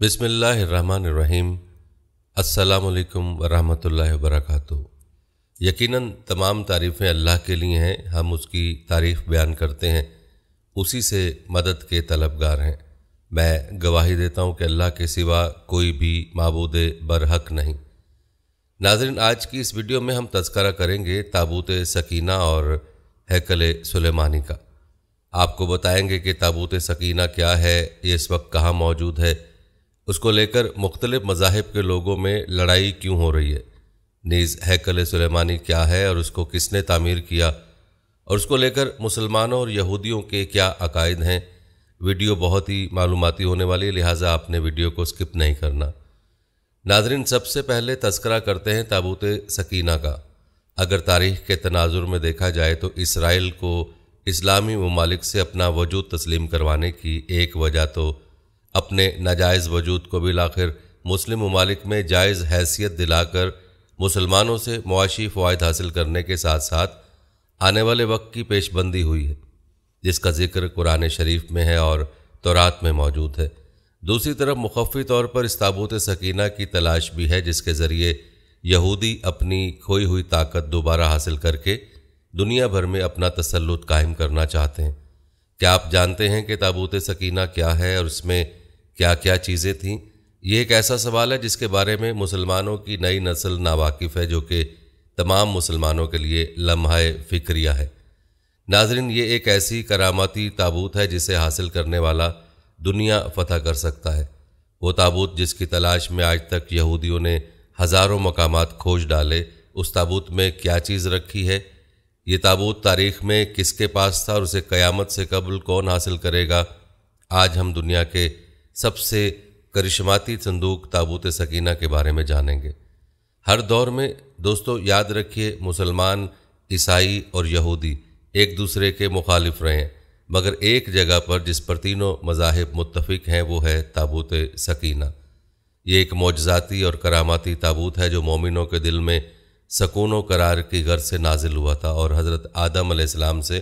बिसमीम अल्लाम वरहमल वरक यकीनन तमाम तारीफ़ें अल्लाह के लिए हैं हम उसकी तारीफ़ बयान करते हैं उसी से मदद के तलबगार हैं मैं गवाही देता हूँ कि अल्लाह के सिवा कोई भी मबूद बरहक नहीं नाजरन आज की इस वीडियो में हम तस्करा करेंगे ताबूत सकीना और हैकल सलेमानी का आपको बताएंगे कि ताबूत सकीना क्या है ये इस वक्त कहाँ मौजूद है उसको लेकर मुख्तलिफ मजाहब के लोगों में लड़ाई क्यों हो रही है नीज़ हैकल सुलेमानी क्या है और उसको किसने तामीर किया और उसको लेकर मुसलमानों और यहूदियों के क्या अकायद हैं वीडियो बहुत ही मालूमती होने वाली है लिहाजा आपने वीडियो को स्किप नहीं करना नाजरीन सबसे पहले तस्करा करते हैं ताबूत सकीना का अगर तारीख के तनाजुर में देखा जाए तो इसराइल को इस्लामी ममालिक से अपना वजूद तस्लीम करवाने की एक वजह तो अपने नाजायज़ वजूद को भी आखिर मुस्लिम ममालिक में जायज़ हैसियत दिलाकर मुसलमानों से मुआशी फ़वाद हासिल करने के साथ साथ आने वाले वक्त की पेशबंदी हुई है जिसका जिक्र कुरान शरीफ में है और तौरात में मौजूद है दूसरी तरफ मुखफ़ी तौर पर इस ताबूत सकीना की तलाश भी है जिसके ज़रिए यहूदी अपनी खोई हुई ताकत दोबारा हासिल करके दुनिया भर में अपना तसलुत कायम करना चाहते हैं क्या आप जानते हैं कि ताबूत सकीना क्या है और इसमें क्या क्या चीज़ें थीं ये एक ऐसा सवाल है जिसके बारे में मुसलमानों की नई नस्ल नावाकिफ़ है जो कि तमाम मुसलमानों के लिए लम्हा फ़िक्रिया है नाजरीन ये एक ऐसी करामाती ताबूत है जिसे हासिल करने वाला दुनिया फतह कर सकता है वो ताबूत जिसकी तलाश में आज तक यहूदियों ने हज़ारों मकाम खोज डाले उस ताबूत में क्या चीज़ रखी है ये ताबूत तारीख में किसके पास था और उसे क़यामत से कबल कौन हासिल करेगा आज हम दुनिया के सबसे करिश्माती संदूक ताबूत सकीना के बारे में जानेंगे हर दौर में दोस्तों याद रखिए मुसलमान ईसाई और यहूदी एक दूसरे के मुखालिफ रहे हैं मगर एक जगह पर जिस पर तीनों मजाहब मुतफिक हैं वो है ताबूत सकीना ये एक मोजाती और करामाती ताबूत है जो मोमिनों के दिल में सकून करार की गर्ज से नाजिल हुआ था और हज़रत आदम आसमाम से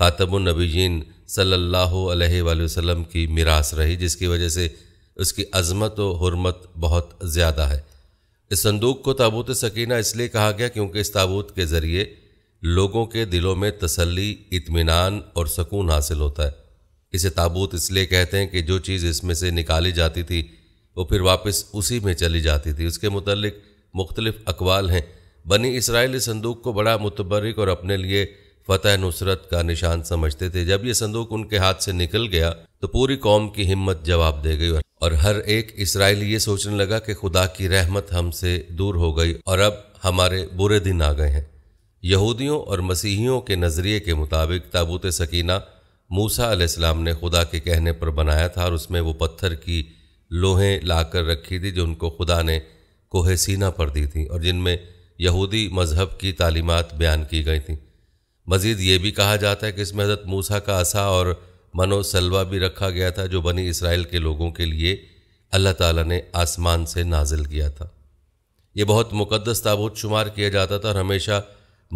ख़ातबुलनबीन सल्लल्लाहु वसम की मीरास रही जिसकी वजह से उसकी अजमत व हरमत बहुत ज़्यादा है इस संदूक को ताबूत सकीना इसलिए कहा गया क्योंकि इस ताबूत के ज़रिए लोगों के दिलों में तसल्ली इतमान और सकून हासिल होता है इसे ताबूत इसलिए कहते हैं कि जो चीज़ इसमें से निकाली जाती थी वो फिर वापस उसी में चली जाती थी उसके मतलब मुख्तलिफ अकवाल हैं बनी इसराइल इस संदूक को बड़ा मतबरक और अपने लिए फतेह नुसरत का निशान समझते थे जब ये संदूक उनके हाथ से निकल गया तो पूरी कौम की हिम्मत जवाब दे गई और हर एक इसराइली ये सोचने लगा कि खुदा की रहमत हमसे दूर हो गई और अब हमारे बुरे दिन आ गए हैं यहूदियों और मसीहियों के नज़रिए के मुताबिक ताबूत सकीना मूसा अलैहिस्सलाम ने खुदा के कहने पर बनाया था और उसमें वो पत्थर की लोहें लाकर रखी थी जो उनको खुदा ने कोहे सीना पर दी थी और जिनमें यहूदी मज़हब की तालीमत बयान की गई थी मजीद ये भी कहा जाता है कि इसमें हज़रत मूसा का असा और मनोसलवा भी रखा गया था जो बनी इसराइल के लोगों के लिए अल्लाह ताला ने आसमान से नाजिल किया था ये बहुत मुकदस ताबूत शुमार किया जाता था और हमेशा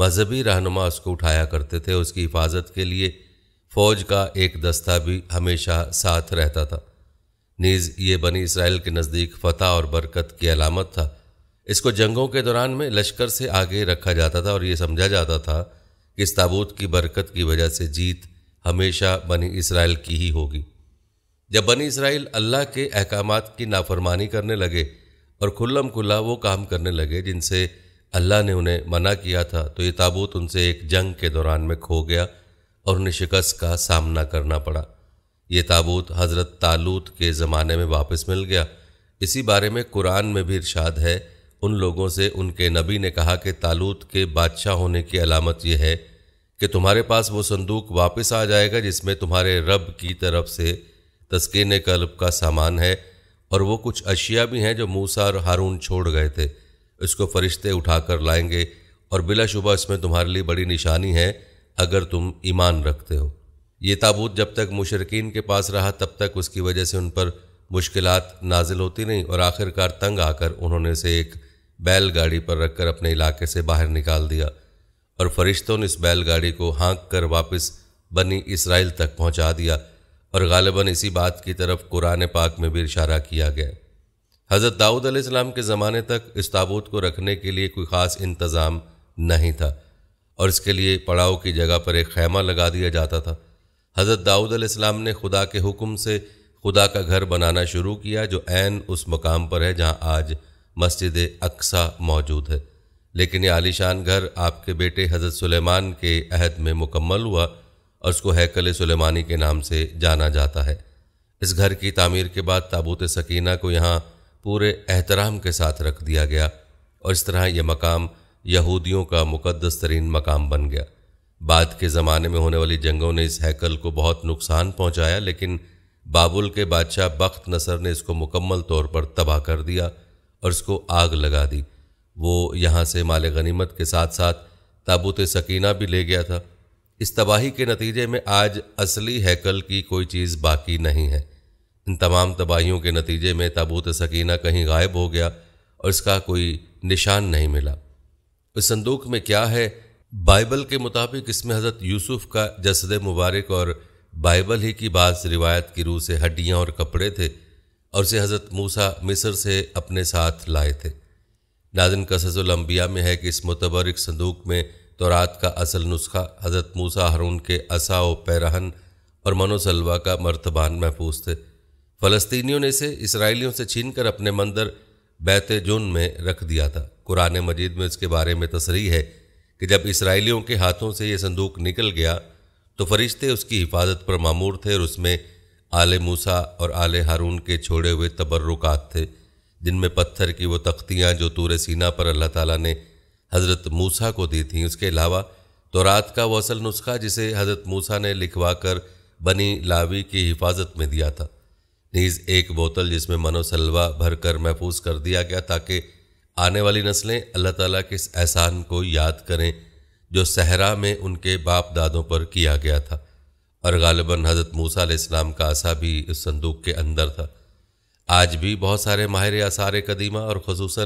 मजहबी रहनुमा उसको उठाया करते थे उसकी हिफाजत के लिए फ़ौज का एक दस्ता भी हमेशा साथ रहता था नीज़ ये बनी इसराइल के नज़दीक फतह और बरकत की अलामत था इसको जंगों के दौरान में लश्कर से आगे रखा जाता था और ये समझा जाता था इस ताबूत की बरकत की वजह से जीत हमेशा बनी इसराइल की ही होगी जब बनी इसराइल अल्लाह के अहकाम की नाफरमानी करने लगे और खुल्लम खुल्ला वो काम करने लगे जिनसे अल्लाह ने उन्हें मना किया था तो ये ताबूत उनसे एक जंग के दौरान में खो गया और उन्हें शिकस्त का सामना करना पड़ा ये ताबूत हज़रत तालूत के ज़माने में वापस मिल गया इसी बारे में कुरान में भी इर्शाद है उन लोगों से उनके नबी ने कहा कि तालूत के बादशाह होने की अलामत यह है कि तुम्हारे पास वो संदूक वापस आ जाएगा जिसमें तुम्हारे रब की तरफ से तस्किन कल्ब का सामान है और वो कुछ अशिया भी हैं जो मूसा और हारून छोड़ गए थे इसको फरिश्ते उठा कर लाएंगे और बिलाशुबा इसमें तुम्हारे लिए बड़ी निशानी है अगर तुम ईमान रखते हो ये ताबूत जब तक मुशरकिन के पास रहा तब तक उसकी वजह से उन पर मुश्किलात नाजिल होती नहीं और आखिरकार तंग आकर उन्होंने से एक बैलगाड़ी पर रखकर अपने इलाके से बाहर निकाल दिया और फरिश्तों ने इस बैलगाड़ी को हाँक कर वापस बनी इसराइल तक पहुंचा दिया और गालिबा इसी बात की तरफ कुरान पाक में भी इशारा किया गया हज़रत दाऊद अलैहिस्सलाम के ज़माने तक इस ताबूत को रखने के लिए कोई ख़ास इंतज़ाम नहीं था और इसके लिए पड़ाव की जगह पर एक खैमा लगा दिया जाता था हज़रत दाऊद अलैहिस्सलाम ने खुदा के हुक्म से खुदा का घर बनाना शुरू किया जो ऐन उस मकाम पर है जहाँ आज मस्जिद अक्सा मौजूद है लेकिन यह आलिशान घर आपके बेटे हज़रत सुलेमान के अहद में मुकम्मल हुआ और उसको हैकल सुलेमानी के नाम से जाना जाता है इस घर की तामीर के बाद ताबूत सकीना को यहाँ पूरे एहतराम के साथ रख दिया गया और इस तरह यह मकाम यहूदियों का मुकदस तरीन मकाम बन गया बाद के ज़माने में होने वाली जंगों ने इस हैकल को बहुत नुकसान पहुँचाया लेकिन बाबुल के बादशाह बख्त नसर ने इसको मुकम्मल तौर पर तबाह कर दिया और उसको आग लगा दी वो यहाँ से माल गनीमत के साथ साथ ताबूत सकीना भी ले गया था इस तबाही के नतीजे में आज असली हैकल की कोई चीज़ बाकी नहीं है इन तमाम तबाहियों के नतीजे में ताबूत सकीना कहीं गायब हो गया और इसका कोई निशान नहीं मिला इस संदूक में क्या है बाइबल के मुताबिक इसमें हज़रत यूसुफ का जसद मुबारक और बाइबल ही की बात रिवायत की रूह से हड्डियाँ और कपड़े थे और उसे हज़रत मूसा मिस्र से अपने साथ लाए थे नाजन कससलम्बिया में है कि इस मुतबरक संदूक में तोरात का असल नुस्खा हज़रत मूसा हरून के असा व पैरहन और मनोसलवा का मरतबान महफूज थे फ़लस्तीनियों ने इसे इसराइलियों से छीन कर अपने मंदिर बैत जुन में रख दिया था कुरान मजीद में इसके बारे में तसरी है कि जब इसराइलियों के हाथों से ये संदूक निकल गया तो फरिश्ते उसकी हिफाजत पर मामूर थे और उसमें आले मूसा और आले हारून के छोड़े हुए तबर्रुकात थे जिनमें पत्थर की वो तख्तियाँ जो तूर सीना पर अल्लाह ताला ने हज़रत मूसा को दी थीं उसके अलावा तो रात का वो असल नुस्खा जिसे हज़रत मूसा ने लिखवा कर बनी लावी की हिफाजत में दिया था नीज़ एक बोतल जिसमें मनोसलवा भर कर महफूज कर दिया गया ताकि आने वाली नस्लें अल्लाह ताला के इस एहसान को याद करें जो सहरा में उनके बाप दादों पर किया गया था और गालिबा हज़रत मूसा इस्लाम का आसा भी इस संदूक के अंदर था आज भी बहुत सारे माहिर आसार कदीमा और खसूस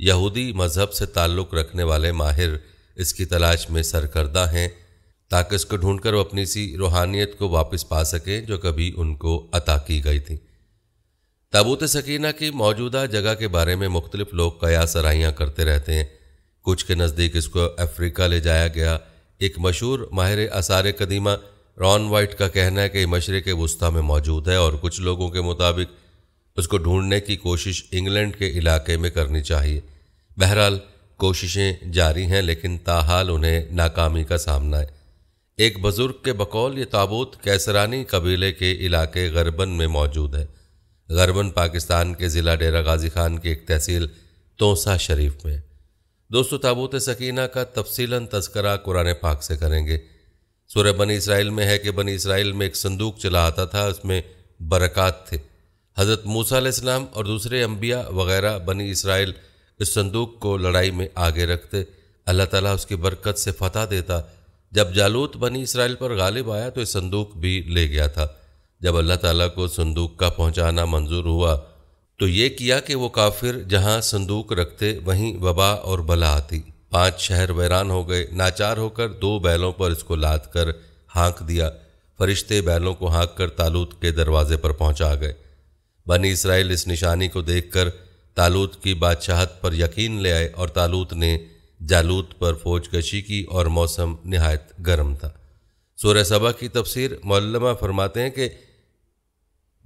यहूदी मज़हब से ताल्लुक़ रखने वाले माहिर इसकी तलाश में सरकर्दा हैं ताकि इसको ढूंढकर वो अपनी सी रूहानियत को वापस पा सकें जो कभी उनको अता की गई थी ताबूत सकीना की मौजूदा जगह के बारे में मुख्तलिफ लोग कया सराहियाँ करते रहते हैं कुछ के नज़दीक इसको अफ्रीका ले जाया गया एक मशहूर माहिर आसार कदीमा रॉन वाइट का कहना है कि मशरक़ वस्ती में मौजूद है और कुछ लोगों के मुताबिक उसको ढूंढने की कोशिश इंग्लैंड के इलाके में करनी चाहिए बहरहाल कोशिशें जारी हैं लेकिन ताहाल उन्हें नाकामी का सामना है एक बुज़ुर्ग के बकौल ये ताबूत कैसरानी कबीले के इलाके गरबन में मौजूद है गरबन पाकिस्तान के ज़िला डेरा गाजी खान की एक तहसील तोसा शरीफ में दोस्तों ताबूत सकीना का तफसीला तस्करा कुरान पाक से करेंगे सूर्य बनी इसराइल में है कि बनी इसराइल में एक संदूक चला आता था उसमें बरक़ात थे हज़रत मूसा इस्लाम और दूसरे अम्बिया वगैरह बनी इसराइल इस संदूक को लड़ाई में आगे रखते अल्लाह ताला उसकी बरकत से फतह देता जब जालूत बनी इसराइल पर गालिब आया तो ये संदूक भी ले गया था जब अल्लाह ताला को संदूक का पहुंचाना मंजूर हुआ तो ये किया कि वो काफिर जहां संदूक रखते वहीं वबा और बला आती पांच शहर वैरान हो गए नाचार होकर दो बैलों पर इसको लाद कर हाँक दिया फरिश्ते बैलों को हाँक कर तालूत के दरवाजे पर पहुंचा गए बनी इसराइल इस निशानी को देखकर तालूत की बादशाहत पर यकीन ले आए और तालूत ने जालूत पर फौजकशी की और मौसम नहायत गर्म था सूर्य सबा की तफसीर मौलमा फरमाते हैं कि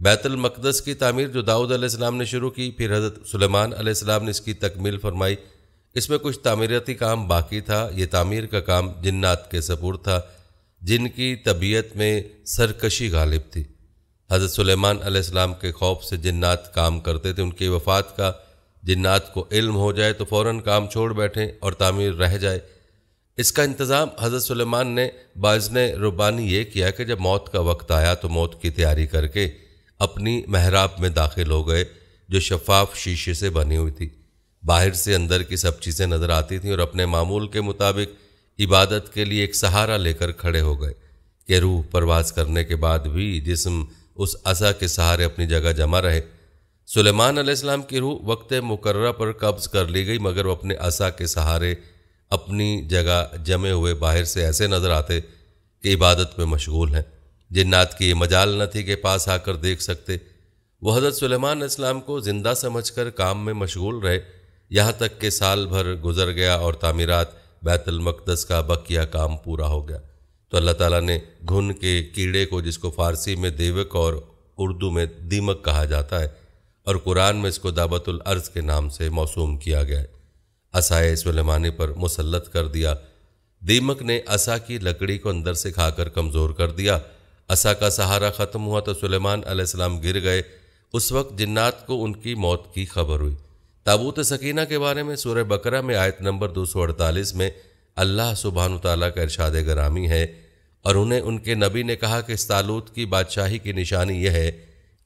बैतुल मकदस की तामीर जो दाऊद ने शुरू की फिर हज़रत सुलेमान ने इसकी तकमील फरमाई इसमें कुछ तामीरती काम बाकी था ये तामीर का काम जिन्नात के सपूर था जिनकी तबीयत में सरकशी गालिब थी हज़रत सुलेमान अलैहिस्सलाम के खौफ से जिन्नात काम करते थे उनकी वफ़ात का जिन्नात को इल्म हो जाए तो फौरन काम छोड़ बैठें और तामीर रह जाए इसका इंतज़ाम हज़रत सुलेमान ने बाजन रुबानी ये किया कि जब मौत का वक्त आया तो मौत की तैयारी करके अपनी महराब में दाखिल हो गए जो शफाफ शीशे से बनी हुई थी बाहर से अंदर की सब चीज़ें नज़र आती थीं और अपने मामूल के मुताबिक इबादत के लिए एक सहारा लेकर खड़े हो गए कि रूह परवास करने के बाद भी जिसम उस असा के सहारे अपनी जगह जमा रहे सुलेमान आसमाम की रूह वक्त मुकर्र पर कब्ज कर ली गई मगर वो अपने असा के सहारे अपनी जगह जमे हुए बाहर से ऐसे नज़र आते कि इबादत में मशगूल हैं जिन्नात की मजाल न थी के पास आकर देख सकते वह हज़रत सुलेमान इस्लाम को ज़िंदा समझकर काम में मशगूल रहे यहाँ तक कि साल भर गुजर गया और तामीरात बैतुलमक़दस का बकिया काम पूरा हो गया तो अल्लाह ताला ने घुन के कीड़े को जिसको फ़ारसी में देवक और उर्दू में दीमक कहा जाता है और कुरान में इसको दावतुल अर्ज़ के नाम से मौसूम किया गया है असाए सलेमानी पर मुसलत कर दिया दीमक ने असा की लकड़ी को अंदर से खाकर कमज़ोर कर दिया असा का सहारा ख़त्म हुआ तो सलेमान गिर गए उस वक्त जिन्नात को उनकी मौत की खबर हुई ताबूत सकीना के बारे में सूर्य बकरा में आयत नंबर 248 में अल्लाह सुबहान तला का इरशाद गरामी है और उन्हें उनके नबी ने कहा कि इस तालूत की बादशाही की निशानी यह है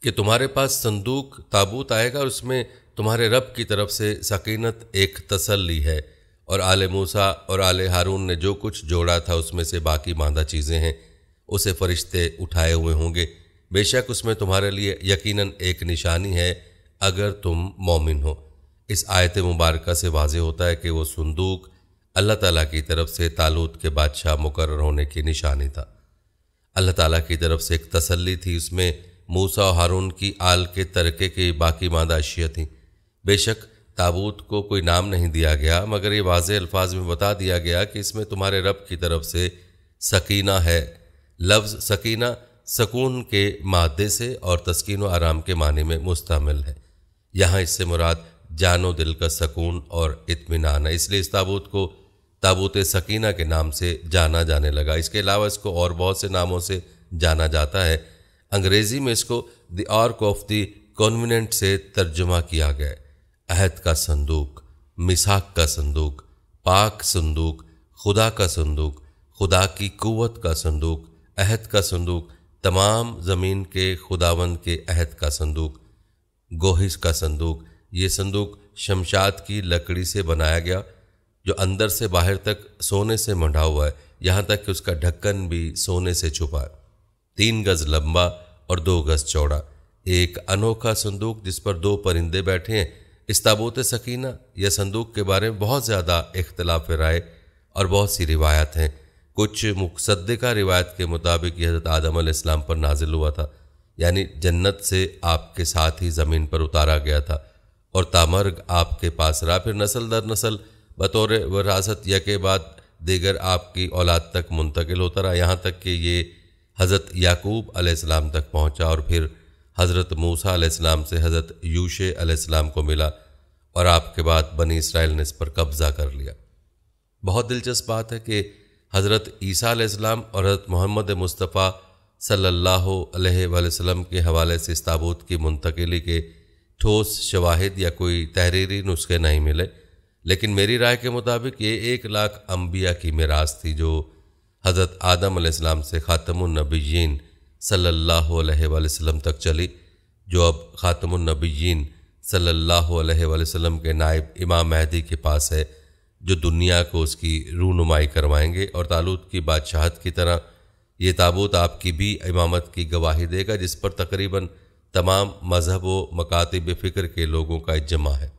कि तुम्हारे पास संदूक ताबूत आएगा और उसमें तुम्हारे रब की तरफ से सकीनत एक तसल्ली है और आल मूसा और आल हारून ने जो कुछ जोड़ा था उसमें से बाकी मांदा चीज़ें हैं उसे फरिश्ते उठाए हुए होंगे बेशक उसमें तुम्हारे लिए यकीनन एक निशानी है अगर तुम मोमिन हो इस आयत मुबारक से वाज होता है कि वह संदूक अल्लाह ताली की तरफ से तालूत के बादशाह मुकर होने की निशानी था अल्लाह ताली की तरफ से एक तसली थी उसमें मूसा और हारून की आल के तरके की बाकी मादा अशिया थीं बेशक ताबूत को कोई नाम नहीं दिया गया मगर ये वाज अल्फाज में बता दिया गया कि इसमें तुम्हारे रब की तरफ से सकीना है लफ्ज़ सकीना सकून के मादे से और तस्किन व आराम के माने में मुस्तमिल है यहाँ इससे मुराद जानो दिल का सकून और इतमान है इसलिए इस ताबूत को ताबूत सकीना के नाम से जाना जाने लगा इसके अलावा इसको और बहुत से नामों से जाना जाता है अंग्रेज़ी में इसको the ark of the covenant से तर्जुमा किया गया अहद का संदूक मिसाक का संदूक पाक संदूक खुदा का संदूक खुदा की कुवत का संदूक अहद का संदूक तमाम ज़मीन के खुदावंद के अहद का संदूक गोहिश का संदूक ये संदूक शमशाद की लकड़ी से बनाया गया जो अंदर से बाहर तक सोने से मढ़ा हुआ है यहाँ तक कि उसका ढक्कन भी सोने से छुपा है तीन गज लंबा और दो गज चौड़ा एक अनोखा संदूक जिस पर दो परिंदे बैठे हैं इस ताबूत सकीना यह संदूक के बारे में बहुत ज़्यादा इख्तलाफ राय और बहुत सी रिवायत हैं कुछ मुसद्दिका रिवायत के मुताबिक यह हज़रत आदम इस्लाम पर नाजिल हुआ था यानी जन्नत से आपके साथ ही ज़मीन पर उतारा गया था और तामर्ग आपके पास रहा फिर नसल दर नसल बतौर वरासत या के बाद देगर आपकी औलाद तक मुंतकिल होता रहा यहाँ तक कि ये हज़रत याकूब अलैहिस्सलाम तक पहुँचा और फिर हज़रत मूसा अलैहिस्सलाम से हज़रत यूशे अलैहिस्सलाम को मिला और आपके बाद बनी इसराइल ने इस पर कब्ज़ा कर लिया बहुत दिलचस्प बात है कि हज़रत ईसा अलैहिस्सलाम और हज़रत मोहम्मद मुस्तफ़ा सल्लल्लाहु अलैहि वसल्लम के हवाले से इस ताबूत की मुंतकली के ठोस शवाहिद या कोई तहरीरी नुस्खे नहीं मिले लेकिन मेरी राय के मुताबिक ये एक लाख अम्बिया की मिराज थी जो हज़रत आदम आसमाम से ख़ातमनबीन सल्लल्लाहु अलैहि तक चली जो अब ख़ातमनबीन सल्लल्लाहु अलैहि के नायब इमाम महदी के पास है जो दुनिया को उसकी रूनुमाई करवाएंगे और तालूत की बादशाहत की तरह ये ताबूत आपकी भी इमामत की गवाही देगा जिस पर तकरीबन तमाम मजहब व मकातब फ़िक्र के लोगों का इजमा है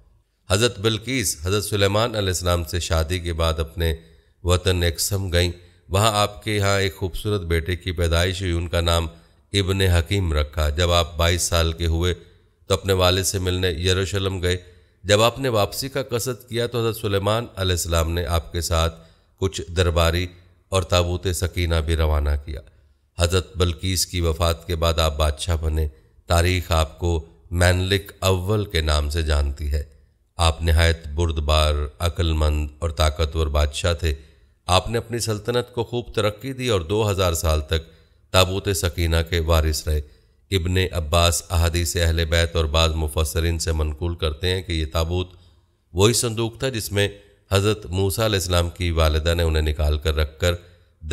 हज़रत बिल्किस हज़रत सुलेमान अलैहिस्सलाम से शादी के बाद अपने वतन एक्सम गईं वहाँ आपके यहाँ एक खूबसूरत बेटे की पैदाइश हुई उनका नाम इबन हकीम रखा जब आप 22 साल के हुए तो अपने वाले से मिलने यरूशलम गए जब आपने वापसी का कसद किया तो हज़रत सुलेमान अलैहिस्सलाम ने आपके साथ कुछ दरबारी और ताबूत सकीना भी रवाना किया हज़रत बल्कीस की वफ़ात के बाद आप बादशाह बने तारीख आपको मैनलिक अव्वल के नाम से जानती है आप नहायत बुरदबार अक्लमंद और ताकतवर बादशाह थे आपने अपनी सल्तनत को खूब तरक्की दी और 2000 साल तक ताबूत सकीना के वारिस रहे इबन अब्बास अहदी से अहल बैत और बाज़ मुफसरिन से मनकूल करते हैं कि यह ताबूत वही संदूक था जिसमें हज़रत मूसा इस्लाम की वालदा ने उन्हें निकाल कर रख कर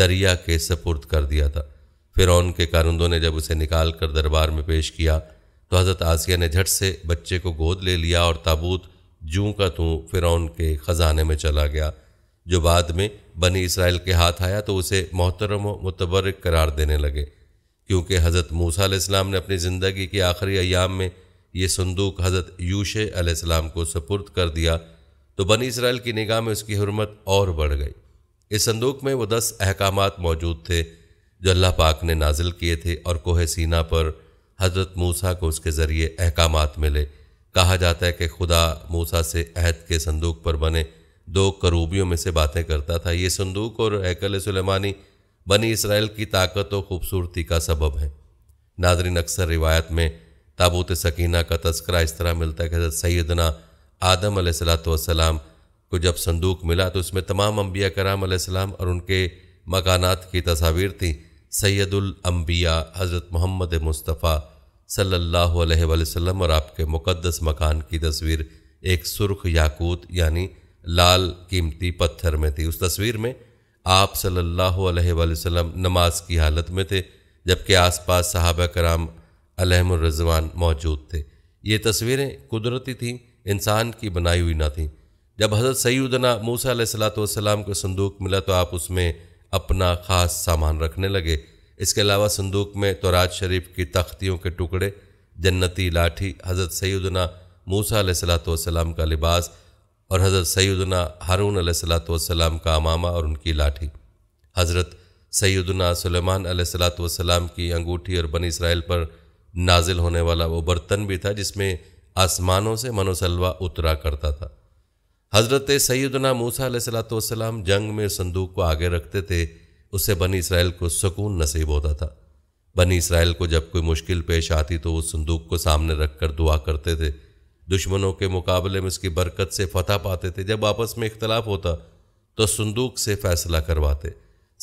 दरिया के सपुर्द कर दिया था फिरौन के कारंदों ने जब उसे निकाल कर दरबार में पेश किया तो हज़रत आसिया ने झट से बच्चे को गोद ले लिया और ताबूत जूं का तू फिरौन के ख़जाने में चला गया जो बाद में बनी इसराइल के हाथ आया तो उसे मोहतरम मुतबरक करार देने लगे क्योंकि हज़रत मूसा इस्लाम ने अपनी ज़िंदगी के आखिरी अयाम में ये संदूक हज़रत यूशे आसलाम को सपुर्द कर दिया तो बनी इसराइल की निगाह में उसकी हरमत और बढ़ गई इस संदूक में वो दस अहकाम मौजूद थे जो अल्लाह पाक ने नाजिल किए थे और कोह सीना पर हज़रत मूसा को उसके ज़रिए अहकाम मिले कहा जाता है कि खुदा मूसा से अहद के संदूक पर बने दो करूबियों में से बातें करता था ये संदूक और हैकल सलेमानी बनी इसराइल की ताकत और खूबसूरती का सबब है नादरीन अक्सर रिवायत में ताबूत सकीना का तस्करा इस तरह मिलता है कि हज़रत सैदना आदम सलाम को जब संदूक मिला तो उसमें तमाम अम्बिया कराम और उनके मकानात की तस्वीर थी सैदुल अम्बिया हज़रत मोहम्मद मुस्तफ़ा सल्लल्लाहु अलैहि वसल्लम और आपके मुक़द्दस मकान की तस्वीर एक सुर्ख याकूत यानी लाल कीमती पत्थर में थी उस तस्वीर में आप सल्लल्लाहु अलैहि वसल्लम नमाज की हालत में थे जबकि आसपास साहबा कराम अलहमरजवान मौजूद थे ये तस्वीरें कुदरती थीं इंसान की बनाई हुई ना थीं जब हज़रत सैदना मूसा सलाम को संदूक मिला तो आप उसमें अपना खास सामान रखने लगे इसके अलावा संदूक में तोरात शरीफ की तख्तियों के टुकड़े जन्नती लाठी हज़रत सैदना मूसा सलाम का लिबास और हज़रत सैदना हारून सलाम का अमामा और उनकी लाठी हज़रत सैदना सलेमान सलाम की अंगूठी और बनी इसराइल पर नाजिल होने वाला वो बर्तन भी था जिसमें आसमानों से मनोसलवा उतरा करता था हज़रत सैदना मूसा सलाम जंग में संदूक को आगे रखते थे उससे बनी इसराइल को सुकून नसीब होता था बनी इसराइल को जब कोई मुश्किल पेश आती तो उस संदूक को सामने रख कर दुआ करते थे दुश्मनों के मुकाबले में उसकी बरकत से फतह पाते थे जब आपस में इख्तलाफ होता तो संदूक से फैसला करवाते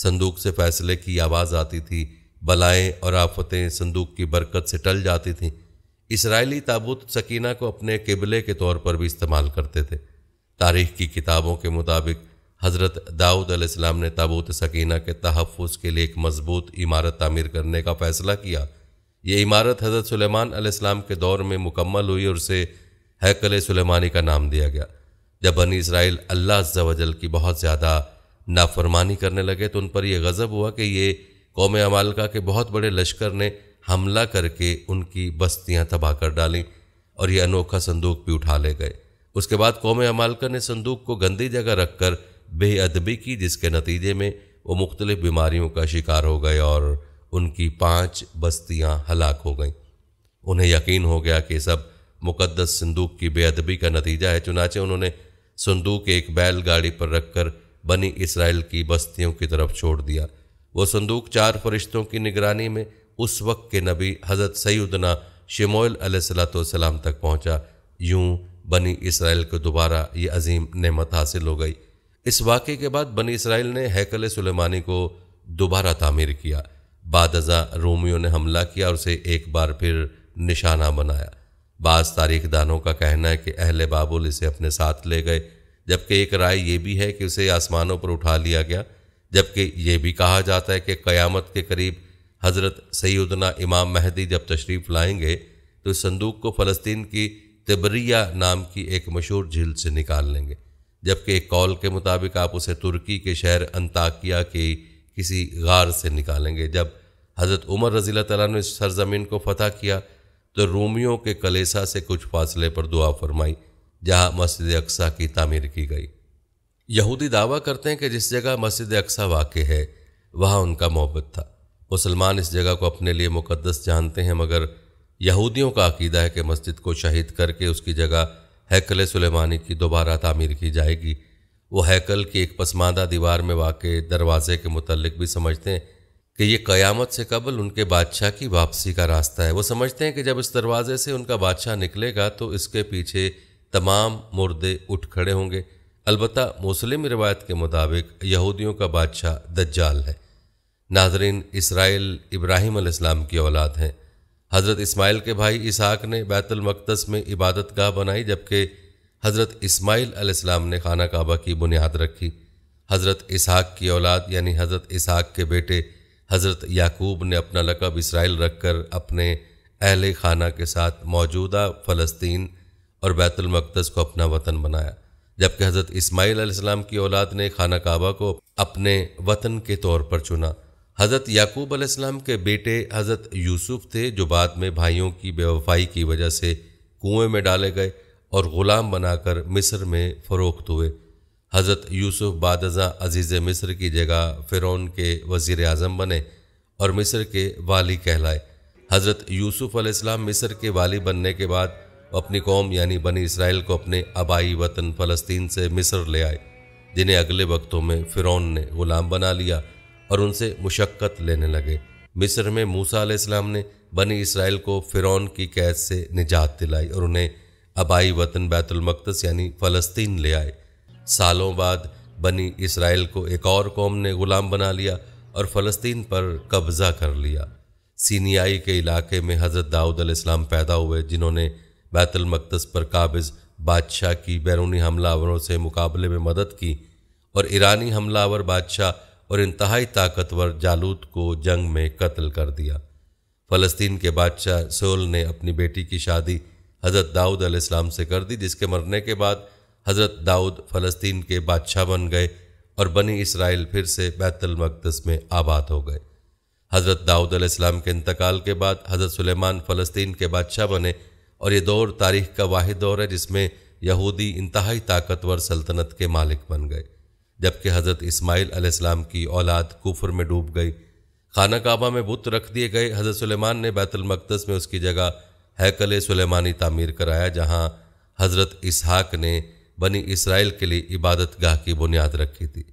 संदूक से फैसले की आवाज़ आती थी बलाएं और आफतें संदूक की बरकत से टल जाती थीं इसराइली ताबूत सकीना को अपने किबले के तौर पर भी इस्तेमाल करते थे तारीख की किताबों के मुताबिक हज़रत दाऊद अलैहिस्सलाम ने ताबूत सकीना के तहफ़ के लिए एक मजबूत इमारत तामीर करने का फ़ैसला किया ये इमारत हज़रत सुलेमान अलैहिस्सलाम के दौर में मुकम्मल हुई और उसे हैकल सुलेमानी का नाम दिया गया जब बनी इसराइल अल्लाह वजल की बहुत ज़्यादा नाफरमानी करने लगे तो उन पर यह गज़ब हुआ कि ये कौम अमालका के बहुत बड़े लश्कर ने हमला करके उनकी बस्तियाँ तबाह कर डाली और ये अनोखा संदूक भी उठा ले गए उसके बाद कौम अमालकर ने संदूक को गंदी जगह रखकर बेअदबी की जिसके नतीजे में वो मुख्तलिफ बीमारियों का शिकार हो गए और उनकी पाँच बस्तियाँ हलाक हो गईं उन्हें यकीन हो गया कि सब मुकद्दस संदूक की बेअदबी का नतीजा है चुनाचे उन्होंने संदूक एक बैलगाड़ी पर रखकर बनी इसराइल की बस्तियों की तरफ छोड़ दिया वो संदूक चार फरिश्तों की निगरानी में उस वक्त के नबी हज़रत सैदना शमोल सलाम तक पहुँचा यूँ बनी इसराइल को दोबारा ये अजीम नेमत हासिल हो गई इस वाक़े के बाद बनी इसराइल ने हैकल सुलेमानी को दोबारा तामीर किया बादजा रोमियों ने हमला किया और उसे एक बार फिर निशाना बनाया बाज़ तारीख दानों का कहना है कि अहल बाबुल इसे अपने साथ ले गए जबकि एक राय ये भी है कि उसे आसमानों पर उठा लिया गया जबकि ये भी कहा जाता है कि क़यामत के करीब हज़रत सैदना इमाम महदी जब तशरीफ़ लाएंगे तो इस संदूक को फ़लस्तीन की तिबरिया नाम की एक मशहूर झील से निकाल लेंगे जबकि एक कॉल के मुताबिक आप उसे तुर्की के शहर अंताकिया के किसी गार से निकालेंगे जब हज़रत उमर रजील तला ने इस सरजमीन को फतह किया तो रोमियों के कलेसा से कुछ फासले पर दुआ फरमाई जहाँ मस्जिद अक्सा की तामीर की गई यहूदी दावा करते हैं कि जिस जगह मस्जिद अक्सा वाक़ है वहाँ उनका मोहब्बत था मुसलमान इस जगह को अपने लिए मुकदस जानते हैं मगर यहूदियों का अकीदा है कि मस्जिद को शहीद करके उसकी जगह हैकल सुलेमानी की दोबारा तामीर की जाएगी वो हैकल की एक पसमानदा दीवार में वाक़ दरवाज़े के मतलब भी समझते हैं कि ये क़यामत से कबल उनके बादशाह की वापसी का रास्ता है वो समझते हैं कि जब इस दरवाज़े से उनका बादशाह निकलेगा तो इसके पीछे तमाम मुर्दे उठ खड़े होंगे अलबत् मुस्लिम रिवायत के मुताबिक यहूदियों का बादशाह दज्जाल है नाजरीन इसराइल इब्राहिम की औलाद हैं हज़रत इस्माइल के भाई इसहाक ने बैतुल मकदस में इबादत गाह बनाई जबकि हज़रत इस्माइल अलैहिस्सलाम ने खाना काबा की बुनियाद रखी हज़रत इसहाक की औलाद यानी हज़रत इसहाक के बेटे हज़रत याकूब ने अपना लकब इसराइल रखकर अपने अहल खाना के साथ मौजूदा फ़लस्तीन और बैतुल मकदस को अपना वतन बनाया जबकि हज़रत इस्माईल की औलाद ने खाना काबा को अपने वतन के तौर पर चुना हज़रत याकूब अलैहिस्सलाम के बेटे हज़रत यूसुफ थे जो बाद में भाइयों की बेवफाई की वजह से कुएं में डाले गए और ग़ुलाम बनाकर मिस्र में फ़रोख्त हुए हज़रत यूसुफ बादजा अजीज़ मिस्र की जगह फ़िरौन के वज़ी अजम बने और मिस्र के वाली कहलाए हज़रत यूसुफ अलैहिस्सलाम मिस्र के वाली बनने के बाद अपनी कौम यानी बनी इसराइल को अपने आबाई वतन फ़लस्तीन से मिस्र ले आए जिन्हें अगले वक्तों में फ़िरौन ने ग़ुलाम बना लिया और उनसे मुशक्क़त लेने लगे मिस्र में मूसा इस्लाम ने बनी इसराइल को फ़िरौन की कैद से निजात दिलाई और उन्हें आबाई वतन बैतुलमकदस यानी फ़लस्तीन ले आए सालों बाद बनी इसराइल को एक और कौम ने ग़ुलाम बना लिया और फ़लस्तीन पर कब्ज़ा कर लिया सीनियाई के इलाके में हज़रत दाऊद इस्लाम पैदा हुए जिन्होंने बैतुलमकदस पर काबिज़ बादशाह की बैरूनी हमलावरों से मुकाबले में मदद की और ईरानी हमलावर बादशाह और इंतहाई ताकतवर जालूत को जंग में कत्ल कर दिया फ़लस्तीन के बादशाह सोल ने अपनी बेटी की शादी हज़रत दाऊद अलैहिस्सलाम से कर दी जिसके मरने के बाद हज़रत दाऊद फ़लस्तीन के बादशाह बन गए और बनी इसराइल फिर से बैतुल मकदस में आबाद हो गए हज़रत दाऊद अलैहिस्सलाम के इंतकाल के बाद हज़रत सुलेमान फ़लस्तीन के बादशाह बने और ये दौर तारीख का वाहि दौर है जिसमें यहूदी इंतहाई ताकतवर सल्तनत के मालिक बन गए जबकि हज़रत इस्माईल अलैहिस्सलाम की औलाद कुफर में डूब गई खाना काबा में बुत रख दिए गए हज़रत सुलेमान ने बैतुलमक़दस में उसकी जगह हैकल सुलेमानी तामीर कराया जहाँ हज़रत इसहाक ने बनी इसराइल के लिए इबादत गाह की बुनियाद रखी थी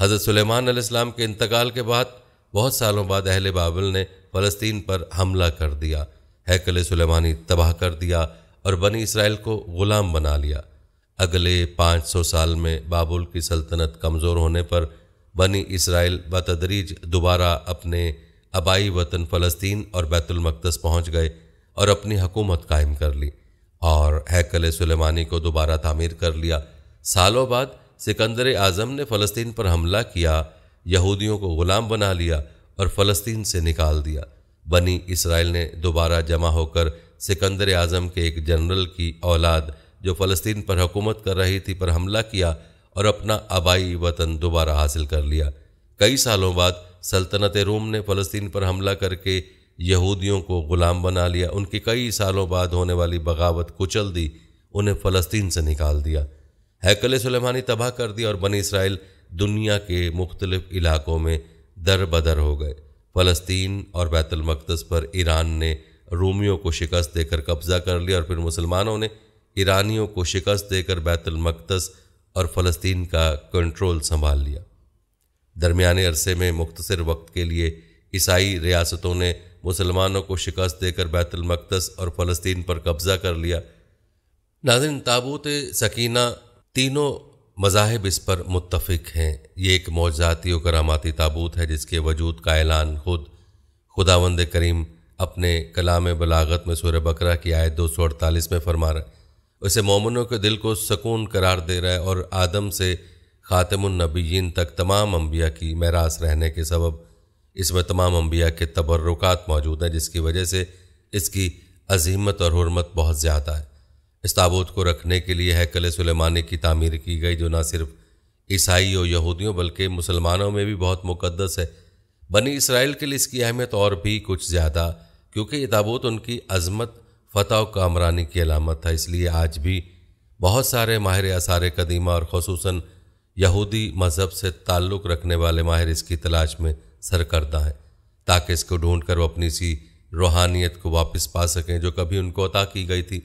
हज़रत सुलेमान सलेमान के इंतकाल के बाद बहुत सालों बाद अहले बाबल ने फ़लस्तीन पर हमला कर दिया हैकल सुलेमानी तबाह कर दिया और बनी इसराइल को ग़ुलाम बना लिया अगले 500 साल में बाबुल की सल्तनत कमज़ोर होने पर बनी इसराइल बतदरीज दोबारा अपने आबाई वतन फ़लस्तीन और बैतुलमक़दस पहुँच गए और अपनी हकूमत कायम कर ली और हैकल सुलेमानी को दोबारा तामीर कर लिया सालों बाद सिकंदर आज़म ने फ़लस्तीन पर हमला किया यहूदियों को ग़ुलाम बना लिया और फ़लस्तीन से निकाल दिया बनी इसराइल ने दोबारा जमा होकर सिकंदर आज़म के एक जनरल की औलाद जो फ़लस्तीन पर हुकूमत कर रही थी पर हमला किया और अपना आबाई वतन दोबारा हासिल कर लिया कई सालों बाद सल्तनत रोम ने फ़लस्तीन पर हमला करके यहूदियों को ग़ुलाम बना लिया उनकी कई सालों बाद होने वाली बगावत कुचल दी उन्हें फ़लस्तीन से निकाल दिया हैकल सुलेमानी तबाह कर दिया और बनी इसराइल दुनिया के मुख्तलिफ इलाकों में दर बदर हो गए फ़लस्तीन और बैतुलमक़दस पर ईरान ने रोमियों को शिकस्त देकर कब्ज़ा कर लिया और फिर मुसलमानों ने ईरानियों को शिकस्त देकर बैतुलमकदस और फ़लस्तीन का कंट्रोल संभाल लिया दरमियाने अरसे में मुख्तर वक्त के लिए ईसाई रियासतों ने मुसलमानों को शिकस्त देकर बैतुलमकदस और फ़लस्तीन पर कब्ज़ा कर लिया नाजिन ताबूत सकीना तीनों मजाहब इस पर मुतफिक हैं ये एक मौजाती और करामाती ताबूत है जिसके वजूद का ऐलान खुद खुदावंद करीम अपने कलाम बलागत में सूर्य बकरा की आयत दो सौ अड़तालीस में फरमा रहे उसे मोमनों के दिल को सकून करार दे रहा है और आदम से ख़ातमनबीन तक तमाम अम्बिया की महरास रहने के सबब इसमें तमाम अम्बिया के तबर्रुकात मौजूद हैं जिसकी वजह से इसकी अजीमत और हरमत बहुत ज़्यादा है इस ताबूत को रखने के लिए हैकल सुलेमानी की तमीर की गई जो ना सिर्फ ईसाई और यहूदियों बल्कि मुसलमानों में भी बहुत मुकदस है बनी इसराइल के लिए इसकी अहमियत और भी कुछ ज़्यादा क्योंकि ये ताबूत उनकी अजमत फ़तह कामरानी की अलामत था इसलिए आज भी बहुत सारे माहिर आसार कदीमा और खसूस यहूदी मज़हब से ताल्लुक़ रखने वाले माहिर इसकी तलाश में सरकर्दा हैं ताकि इसको ढूंढ कर वह अपनी सी रूहानियत को वापस पा सकें जो कभी उनको अता की गई थी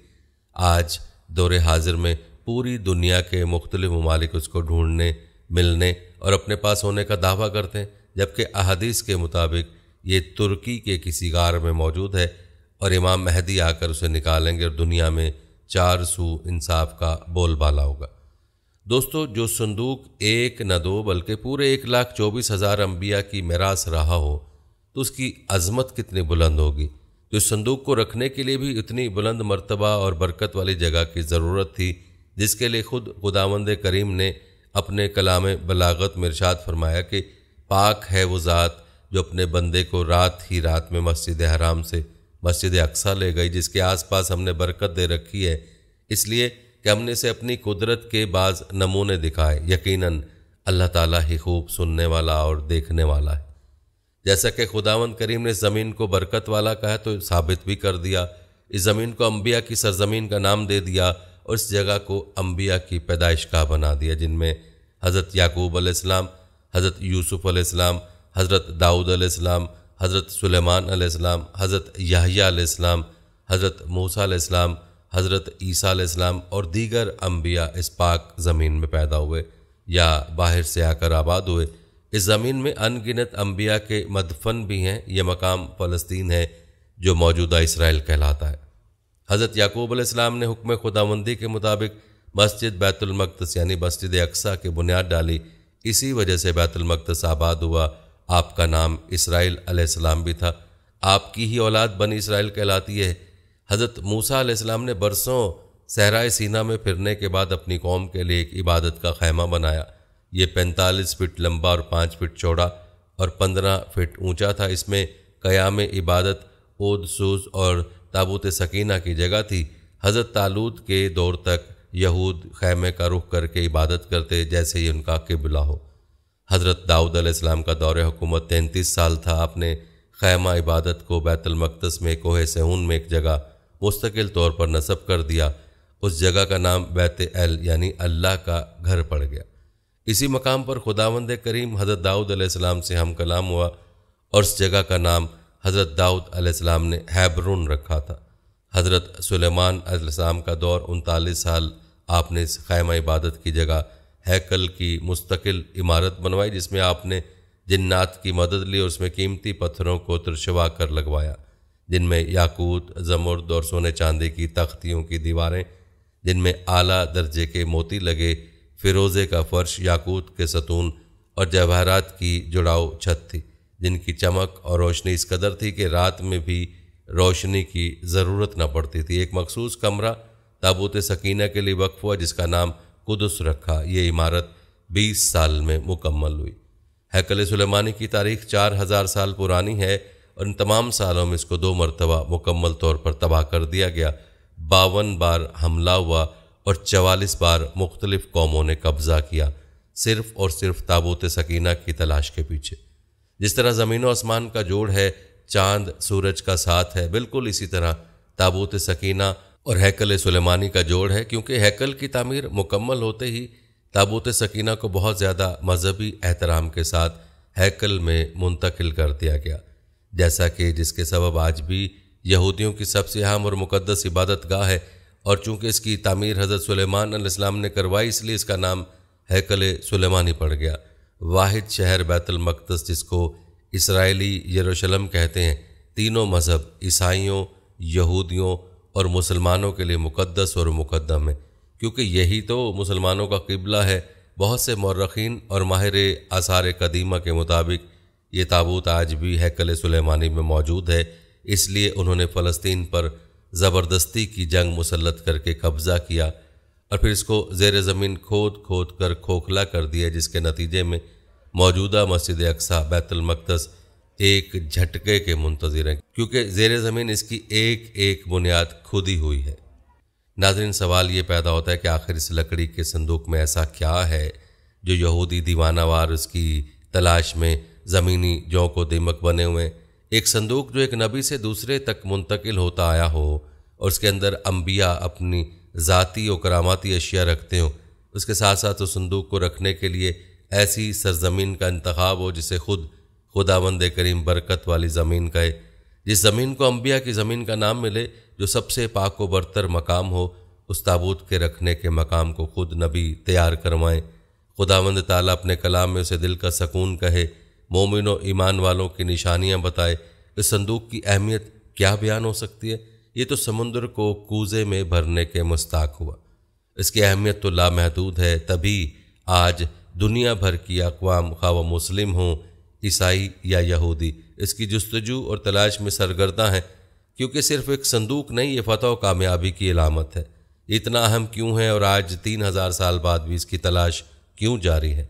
आज दौरे हाजिर में पूरी दुनिया के मुख्तलिफ ममालिक उसको ढूंढने मिलने और अपने पास होने का दावा करते हैं जबकि अहदीस के मुताबिक ये तुर्की के किसी गार में मौजूद है और इमाम महदी आकर उसे निकालेंगे और दुनिया में चार सू इंसाफ का बोलबाला होगा दोस्तों जो संदूक एक न दो बल्कि पूरे एक लाख चौबीस हज़ार अम्बिया की मरास रहा हो तो उसकी अजमत कितनी बुलंद होगी तो इस संदूक को रखने के लिए भी इतनी बुलंद मरतबा और बरकत वाली जगह की ज़रूरत थी जिसके लिए खुद खुदावंद करीम ने अपने कलाम बलागत में फरमाया कि पाक है वो ज़ात जो अपने बंदे को रात ही रात में मस्जिद हराम से मस्जिद अक्सा ले गई जिसके आसपास हमने बरकत दे रखी है इसलिए कि हमने से अपनी कुदरत के बाज नमूने दिखाए यकीनन अल्लाह ताला ही खूब सुनने वाला और देखने वाला है जैसा कि खुदावंद करीम ने ज़मीन को बरकत वाला कहा तो साबित भी कर दिया इस ज़मीन को अम्बिया की सरजमीन का नाम दे दिया और इस जगह को अम्बिया की पैदाइश का बना दिया जिनमें हज़रत याकूब आसमाम हज़रत यूसुफ़ आसमाम हज़रत दाऊद आसमाम हज़रत सुलेमान सलेमान हज़रत याहिया हज़रत मूसा आसमाम हज़रत ईसा आसमाम और दीगर अम्बिया इस पाक ज़मीन में पैदा हुए या बाहर से आकर आबाद हुए इस ज़मीन में अनगिनत अम्बिया के मदफन भी हैं ये मकाम फ़लस्तीन है जो मौजूदा इसराइल कहलाता है हज़रत याकूब आसमाम ने हुक्म खुदावंदी के मुताबिक मस्जिद बैतुलमक़दस यानी मस्जिद अक्सा की बुनियाद डाली इसी वजह से बैतुलमक़दस आबाद हुआ आपका नाम इसराइल आसमाम भी था आपकी ही औलाद बनी इसराइल कहलाती है हज़रत मूसा आसमाम ने बरसों सहराए सीना में फिरने के बाद अपनी कौम के लिए एक इबादत का खैमा बनाया ये पैंतालीस फिट लंबा और पाँच फिट चौड़ा और पंद्रह फिट ऊंचा था इसमें कयाम इबादत ओद सूज और ताबूत सकीना की जगह थी हज़रत तालूद के दौर तक यहूद खैमे का रुख करके इबादत करते जैसे ही उनका किबला हो हज़रत दाऊद अलैहिस्सलाम का दौर हुकूमत तैंतीस साल था आपने खैमा इबादत को बैतुलमकदस में कोह सहून में एक जगह मुस्तकिल तौर पर नसब कर दिया उस जगह का नाम बैत एल यानी अल्लाह का घर पड़ गया इसी मकाम पर खुदावंद करीम हज़रत दाऊद अलैहिस्सलाम से हम कलाम हुआ और उस जगह का नाम हज़रत दाऊद अलैहिस्सलाम ने हैबरून रखा था हज़रत सुलेमान अलैहिस्सलाम का दौर उनतालीस साल आपने इस खैमा इबादत की जगह हैकल की मुस्तकिल इमारत बनवाई जिसमें आपने जिन्नात की मदद ली और उसमें कीमती पत्थरों को तरशवा कर लगवाया जिनमें याकूत जमुर्द और सोने चांदी की तख्तियों की दीवारें जिनमें आला दर्जे के मोती लगे फिरोज़े का फर्श याकूत के सतून और जवाहरात की जुड़ाव छत थी जिनकी चमक और रोशनी इस कदर थी कि रात में भी रोशनी की ज़रूरत न पड़ती थी एक मखसूस कमरा ताबूत सकीना के लिए वक्फ हुआ जिसका नाम कुदस रखा ये इमारत 20 साल में मुकम्मल हुई हैकल सुलेमानी की तारीख 4000 साल पुरानी है और इन तमाम सालों में इसको दो मरतबा मुकम्मल तौर पर तबाह कर दिया गया बावन बार हमला हुआ और चवालीस बार मुख्तलिफ़ कौमों ने कब्ज़ा किया सिर्फ़ और सिर्फ ताबूत सकीना की तलाश के पीछे जिस तरह ज़मीन आसमान का जोड़ है चांद सूरज का साथ है बिल्कुल इसी तरह ताबूत सकीना और हैकल सुलेमानी का जोड़ है क्योंकि हैकल की तमीर मुकम्मल होते ही ताबूत सकीना को बहुत ज़्यादा मजहबी एहतराम के साथ हैकल में मुंतकिल कर दिया गया जैसा कि जिसके सबब आज भी यहूदियों की सबसे अहम और मुकदस इबादत गाह है और चूँकि इसकी तमीर हज़रत सलेमान इस्लाम ने करवाई इसलिए इसका नाम हैकल सुलेमानी पड़ गया वाहिद शहर बैतुलमक़दस जिसको इसराइली यरूशलम कहते हैं तीनों मज़हब ईसाइयों यहूदियों और मुसलमानों के लिए मुकद्दस और मुकदम है क्योंकि यही तो मुसलमानों का किबला है बहुत से मौरखीन और माहिर आसार कदीमा के मुताबिक ये ताबूत आज भी हैकल सुलेमानी में मौजूद है इसलिए उन्होंने फ़लस्तीन पर ज़बरदस्ती की जंग मुसलत करके कब्ज़ा किया और फिर इसको जेर ज़मीन खोद खोद कर खोखला कर दिया जिसके नतीजे में मौजूदा मस्जिद अक्सा बैतुलमकदस एक झटके के मुंतजर हैं क्योंकि जेर ज़मीन इसकी एक एक बुनियाद खुदी हुई है नाजरन सवाल ये पैदा होता है कि आखिर इस लकड़ी के संदूक में ऐसा क्या है जो यहूदी दीवानावार उसकी तलाश में ज़मीनी जौ को दिमक बने हुए एक संदूक जो एक नबी से दूसरे तक मुंतकिल होता आया हो और उसके अंदर अम्बिया अपनी ज़ाती और करामाती अशिया रखते हों उसके साथ साथ उस संदूक को रखने के लिए ऐसी सरजमीन का इंतखब हो जिसे खुद खुदावंद करीम बरकत वाली ज़मीन कहे जिस ज़मीन को अम्बिया की ज़मीन का नाम मिले जो सबसे पाक व बरतर मकाम हो उस ताबूत के रखने के मकाम को खुद नबी तैयार करवाएं खुदावंद ताला अपने कलाम में उसे दिल का सकून कहे मोमिन व ईमान वालों की निशानियाँ बताए इस संदूक की अहमियत क्या बयान हो सकती है ये तो समुद्र को कूजे में भरने के मुस्ताक हुआ इसकी अहमियत तो लामहदूद है तभी आज दुनिया भर की अकवाम खा मुस्लिम हों ईसाई या यहूदी इसकी जस्तजू और तलाश में सरगर्दा हैं क्योंकि सिर्फ एक संदूक नहीं ये फतह कामयाबी की अलामत है इतना अहम क्यों है और आज तीन हज़ार साल बाद भी इसकी तलाश क्यों जारी है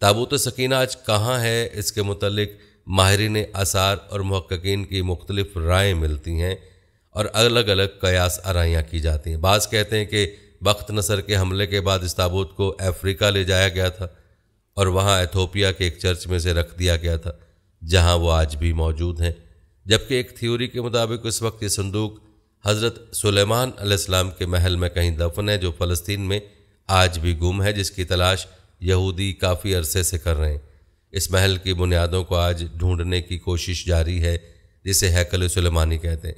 ताबूत सकीना आज कहाँ है इसके मतलब माहरीन आसार और महक्कीन की मुख्तलिफ राय मिलती हैं और अलग अलग कयास आरियाँ की जाती हैं बाज़ कहते हैं कि वक्त नसर के हमले के बाद इस ताबूत को अफ्रीका ले जाया गया था और वहाँ एथोपिया के एक चर्च में से रख दिया गया था जहाँ वो आज भी मौजूद हैं जबकि एक थ्योरी के मुताबिक उस वक्त ये संदूक हज़रत सुलेमान सलेमान के महल में कहीं दफन है जो फ़लस्तीन में आज भी गुम है जिसकी तलाश यहूदी काफ़ी अरसे से कर रहे हैं इस महल की बुनियादों को आज ढूंढने की कोशिश जारी है जिसे हैकल सलेमानी कहते हैं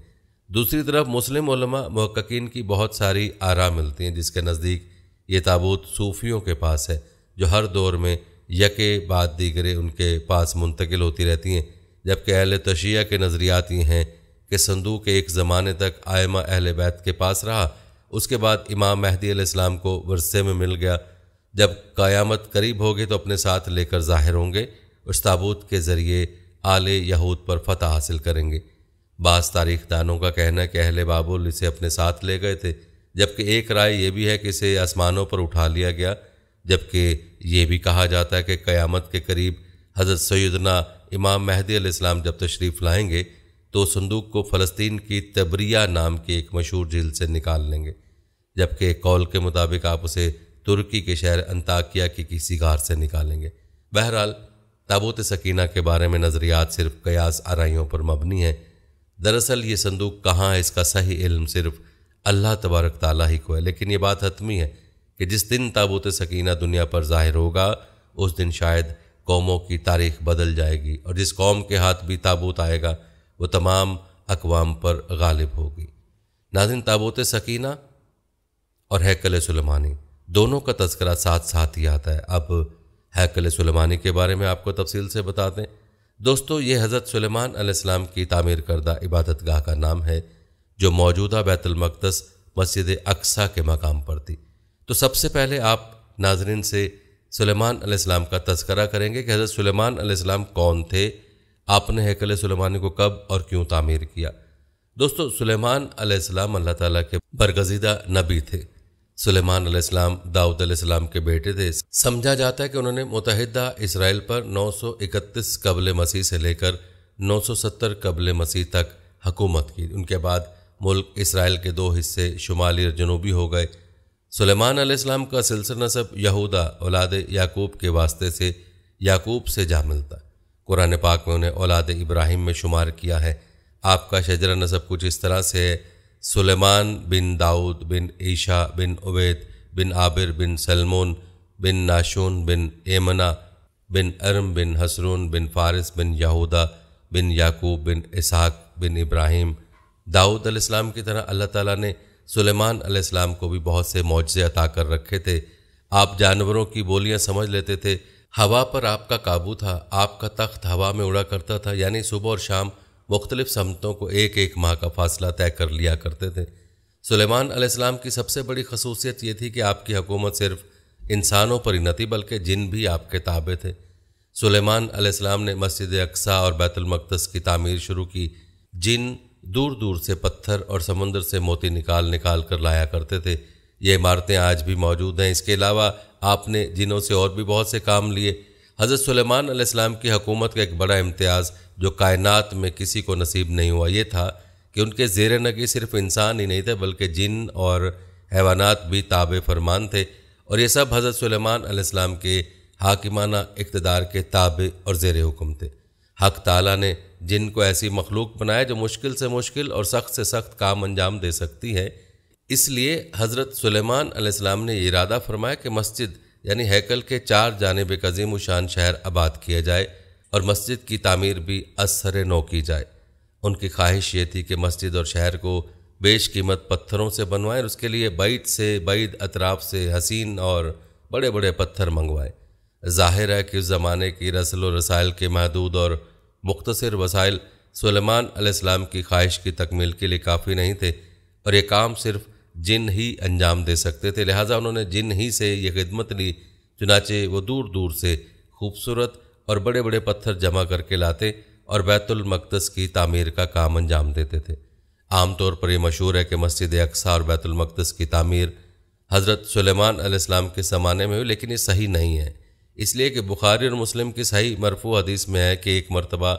दूसरी तरफ मुस्लिम महक्कीन की बहुत सारी आरा मिलती हैं जिसके नज़दीक ये ताबूत सूफियों के पास है जो हर दौर में यके बाद दीगरे उनके पास मुंतकिल होती रहती हैं जबकि अहल तशिया के नज़रियात ये हैं कि संदूक एक ज़माने तक आयमा अहल बैत के पास रहा उसके बाद इमाम महदी इस्लाम को वरसे में मिल गया जब क़यामत करीब होगी तो अपने साथ लेकर ज़ाहिर होंगे उस ताबूत के ज़रिए आले यहूद पर फतह हासिल करेंगे बास तारीख दानों का कहना है कि अहल बाबुल इसे अपने साथ ले गए थे जबकि एक राय यह भी है कि इसे आसमानों पर उठा लिया गया जबकि ये भी कहा जाता है कि क़यामत के करीब हज़रत सैदना इमाम महदी इस्लाम जब तशरीफ़ लाएंगे तो संदूक को फ़लस्तीन की तबरिया नाम की एक मशहूर झील से निकाल लेंगे जबकि कौल के मुताबिक आप उसे तुर्की के शहर अंताकिया की किसी गार से निकालेंगे बहरहाल ताबूत सकीना के बारे में नज़रियात सिर्फ कयास आरइयों पर मबनी है दरअसल ये संदूक कहाँ है इसका सही इल्म सिर्फ अल्लाह तबारक ताली ही को है लेकिन ये बात हतमी है कि जिस दिन ताबूत सकीना दुनिया पर जाहिर होगा उस दिन शायद कौमों की तारीख बदल जाएगी और जिस कौम के हाथ भी ताबूत आएगा वो तमाम अकवाम पर गालिब होगी नाजिन ताबूत सकीना और हैकल सलमानी दोनों का तस्करा साथ साथ ही आता है अब हैकल सलेमानी के बारे में आपको तफसील से बता दें दोस्तों ये हज़रत सलेमान अलैहिस्सलाम की तामीर करदा इबादत गाह का नाम है जो मौजूदा बैतुलमक़दस मस्जिद अक्सा के मकाम पर थी तो सबसे पहले आप नाजरन से सुलेमान अलैहिस्सलाम का तस्करा करेंगे कि हज़रत सुलेमान अलैहिस्सलाम कौन थे आपने हैकल सुलेमानी को कब और क्यों तामीर किया दोस्तों सुलेमान अलैहिस्सलाम अल्लाह ताला के बरगजीदा नबी थे सुलेमान अलैहिस्सलाम दाऊद सलाम के बेटे थे समझा जाता है कि उन्होंने मुतहदा इसराइल पर 931 कबल मसीह से लेकर 970 कबल मसीह तक हकूमत की उनके बाद मुल्क इसराइल के दो हिस्से शुमाली और जनूबी हो गए सुलेमान अलैहिस्सलाम का सिलसिला नसब यहूदा औलाद याकूब के वास्ते से याकूब से जा मिलता कुरान पाक में उन्हें औलाद इब्राहिम में शुमार किया है आपका शजरा नसब कुछ इस तरह से है सुलेमान बिन दाऊद बिन ईशा बिन उबैद बिन आबिर बिन सलमोन बिन नाशून बिन एमना बिन अरम बिन हसरून बिन फारिस बिन यहूदा बिन याकूब बिन इसहाक बिन इब्राहिम दाऊद अलैहिस्सलाम की तरह अल्लाह ताला ने सुलेमान अलैहिस्सलाम को भी बहुत से मुआवजे अता कर रखे थे आप जानवरों की बोलियां समझ लेते थे हवा पर आपका काबू था आपका तख्त हवा में उड़ा करता था यानी सुबह और शाम मुख्तलिफ समतों को एक एक माह का फासला तय कर लिया करते थे सुलेमान अलैहिस्सलाम की सबसे बड़ी खसूसियत ये थी कि आपकी हुकूमत सिर्फ इंसानों पर ही न थी बल्कि जिन भी आपके ताबे थे सुलेमान अलैहिस्सलाम ने मस्जिद अक्सा और बैतुलमक़दस की तामीर शुरू की जिन दूर दूर से पत्थर और समुंदर से मोती निकाल निकाल कर लाया करते थे ये इमारतें आज भी मौजूद हैं इसके अलावा आपने जिनों से और भी बहुत से काम लिए हज़रत सलेमान अलैहिस्सलाम की हकूमत का एक बड़ा इम्तियाज़ जो कायनात में किसी को नसीब नहीं हुआ ये था कि उनके जेर नगी सिर्फ इंसान ही नहीं थे बल्कि जिन और हैवानात भी ताब फरमान थे और ये सब हज़रत सलेमान अलैहिस्सलाम के हाकिमाना इकतदार के ताबे और जेर हुक्म थे हक ताला ने जिन को ऐसी मखलूक बनाए जो मुश्किल से मुश्किल और सख्त से सख्त काम अंजाम दे सकती है इसलिए हज़रत सुलेमान अलैहिस्सलाम ने इरादा फरमाया कि मस्जिद यानी हैकल के चार जानब कजीम शान शहर आबाद किया जाए और मस्जिद की तामीर भी असर नौ की जाए उनकी ख्वाहिश ये थी कि मस्जिद और शहर को बेश कीमत पत्थरों से बनवाएं और उसके लिए बैद से बैद अतराफ से हसीन और बड़े बड़े पत्थर मंगवाएं जाहिर है कि उस ज़माने की रसल व रसायल के महदूद और मुख्तर वसाइल सलेमान अलैहिस्सलाम की ख्वाहिश की तकमील के लिए काफ़ी नहीं थे और ये काम सिर्फ जिन ही अंजाम दे सकते थे लिहाजा उन्होंने जिन ही से ये खिदमत ली चुनाचे वो दूर दूर से खूबसूरत और बड़े बड़े पत्थर जमा करके लाते और बैतुलमक़दस की तमीर का काम अंजाम देते थे आमतौर पर यह मशहूर है कि मस्जिद अक्सा और बैतुलमक़दस की तमीर हज़रत सलेमान के ज़माने में हुई लेकिन ये सही नहीं है इसलिए कि बुखारी और मुस्लिम की सही मरफू हदीस में है कि एक मरतबा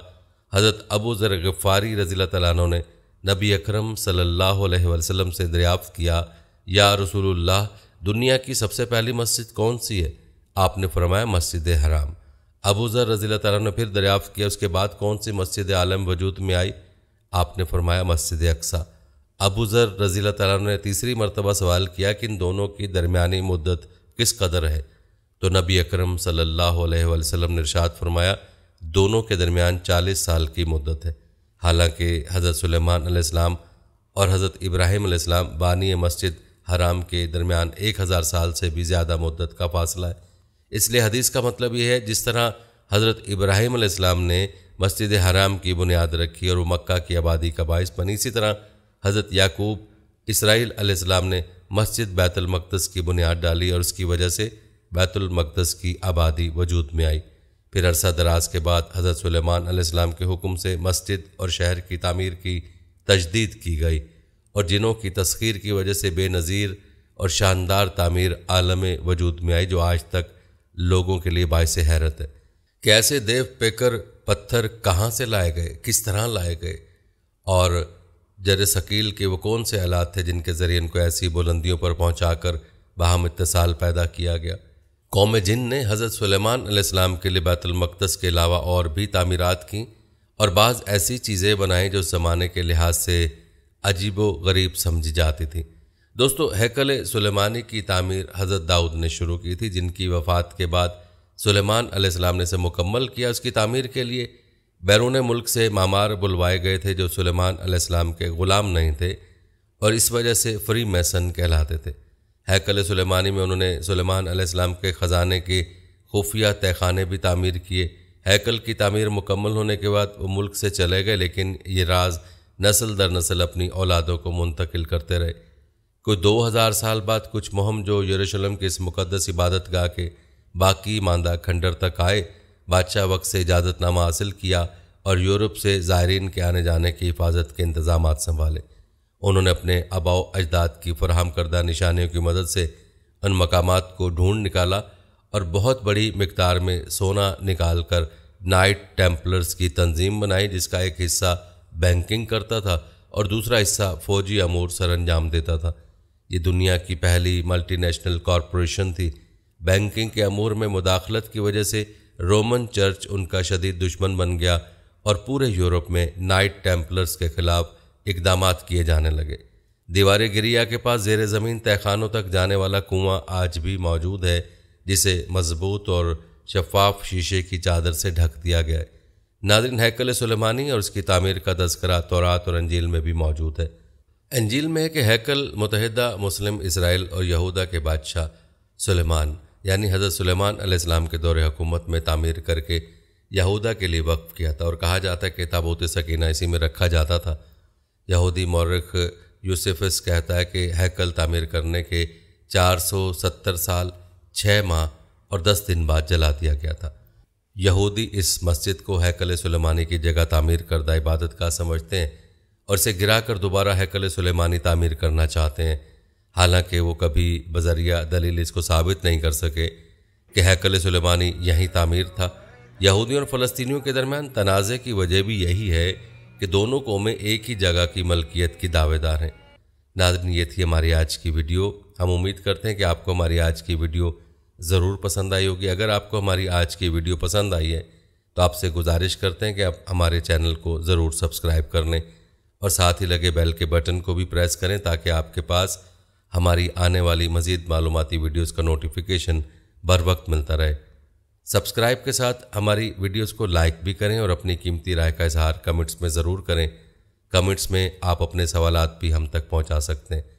हज़रत अबू ज़र गफ़ारी रजील तैन ने नबी अकरम सल्लल्लाहु अलैहि से दरियाफ़्त किया या रसूल दुनिया की सबसे पहली मस्जिद कौन सी है आपने फरमाया मस्जिद हराम अबू ज़र रजील तैन ने फिर दरियाफ़्त किया उसके बाद कौन सी मस्जिद आलम वजूद में आई आपने फरमाया मस्जिद अक्सा अबू ज़र रजील तैन ने तीसरी मरतबा सवाल किया कि इन दोनों की दरमिया मुद्दत किस कदर है तो नबी अकरम सल्लल्लाहु अलैहि वसल्लम ने इरशाद फरमाया दोनों के दरमियान चालीस साल की मुद्दत है हालांकि हज़रत सलेमान और हज़रत इब्राहिम बानी मस्जिद हराम के दरमियान एक हज़ार साल से भी ज़्यादा मुद्दत का फासला है इसलिए हदीस का मतलब यह है जिस तरह हज़रत इब्राहिम ने मस्जिद हराम की बुनियाद रखी और वो मक्का की आबादी का बायस बनी इसी तरह हज़रत याकूब इसराइल ने मस्जिद बैतुलमक़दस की बुनियाद डाली और उसकी वजह से बैतुलमकदस की आबादी वजूद में आई फिर अरसा दराज के बाद हज़रत सलेमान के हुक्म से मस्जिद और शहर की तमीर की तजदीद की गई और जिनों की तस्खीर की वजह से बेनज़ीर और शानदार तमीर आलम वजूद में आई जो आज तक लोगों के लिए बायस हैरत है कैसे देव पेकर पत्थर कहाँ से लाए गए किस तरह लाए गए और जर शकील के वो कौन से आलात थे जिनके ज़रिए इनको ऐसी बुलंदियों पर पहुँचा कर बाहम इतसाल पैदा किया गया कौम जिन ने हज़रत सलेमान के लिए बैतुलमक़दस के अलावा और भी तामीरत की और बाज़ ऐसी चीज़ें बनाई जो ज़माने के लिहाज से अजीब व गरीब समझी जाती थी दोस्तों हैकल सलेमानी की तामीर हज़रत दाऊद ने शुरू की थी जिनकी वफ़ात के बाद सलेमान ने इसे मुकम्मल किया उसकी तामीर के लिए बैरून मुल्क से मामार बुलवाए गए थे जो सलेमान के ग़ुलाम नहीं थे और इस वजह से फ्री मैसन कहलाते थे हैकल सुलेमानी में उन्होंने सुलेमान सलेमान के ख़जाने के खुफिया तहखाने भी तामीर किए हैकल की तामीर मुकम्मल होने के बाद वो मुल्क से चले गए लेकिन ये राज नस्ल दर नस्ल अपनी औलादों को मुंतकिल करते रहे कोई दो हज़ार साल बाद कुछ मुहम जो यरूशलेम के इस मुक़दस इबादत गाह के बाकी मांदा खंडर तक आए बादशाह वक्त से इजाज़तनामा हासिल किया और यूरोप से ज़ायरीन के आने जाने की हिफाजत के इंतज़ाम संभाले उन्होंने अपने आबाओ अजदाद की फरहम करदा निशानियों की मदद से उन मकाम को ढूंढ निकाला और बहुत बड़ी मकदार में सोना निकाल कर नाइट टेम्पलर्स की तंजीम बनाई जिसका एक हिस्सा बैंकिंग करता था और दूसरा हिस्सा फौजी अमूर सर अंजाम देता था ये दुनिया की पहली मल्टीनेशनल कॉरपोरेशन थी बैंकिंग के अमूर में मुदाखलत की वजह से रोमन चर्च उनका शदीद दुश्मन बन गया और पूरे यूरोप में नाइट टेम्पलर्स के खिलाफ इकदाम किए जाने लगे दीवार गिरिया के पास जेर ज़मीन तहखानों तक जाने वाला कुआं आज भी मौजूद है जिसे मजबूत और शफाफ शीशे की चादर से ढक दिया गया है नादिन हैकल सुलेमानी और उसकी तामीर का तस्करा तौरात और अंजील में भी मौजूद है अंजील में है कि हैकल मुतहदा मुस्लिम इसराइल और यहूदा के बादशाह सुलेमान यानी हज़रत सुलेमान आसमाम के दौर हुकूमत में तामीर करके यहूदा के लिए वक्फ किया था और कहा जाता है कि ताबूत सकीना इसी में रखा जाता था यहूदी मौरख यूसफिस कहता है कि हैकल तामीर करने के 470 साल छः माह और 10 दिन बाद जला दिया गया था यहूदी इस मस्जिद को हैकल सुलेमानी की जगह तामीर करदा इबादत का समझते हैं और इसे गिरा कर दोबारा हैकल सुलेमानी तामीर करना चाहते हैं हालांकि वो कभी बजरिया दलील इसको साबित नहीं कर सके कि हैकल सुलेमानी यहीं तामीर था यहूदियों और फ़लस्तियों के दरमियान तनाज़े की वजह भी यही है कि दोनों कौमें एक ही जगह की मलकियत की दावेदार हैं नाजरन ये थी हमारी आज की वीडियो हम उम्मीद करते हैं कि आपको हमारी आज की वीडियो ज़रूर पसंद आई होगी अगर आपको हमारी आज की वीडियो पसंद आई है तो आपसे गुजारिश करते हैं कि आप हमारे चैनल को ज़रूर सब्सक्राइब कर लें और साथ ही लगे बेल के बटन को भी प्रेस करें ताकि आपके पास हमारी आने वाली मज़ीद मालूमती वीडियोज़ का नोटिफिकेशन बर वक्त मिलता रहे सब्सक्राइब के साथ हमारी वीडियोस को लाइक भी करें और अपनी कीमती राय का इजहार कमेंट्स में ज़रूर करें कमेंट्स में आप अपने सवाल भी हम तक पहुंचा सकते हैं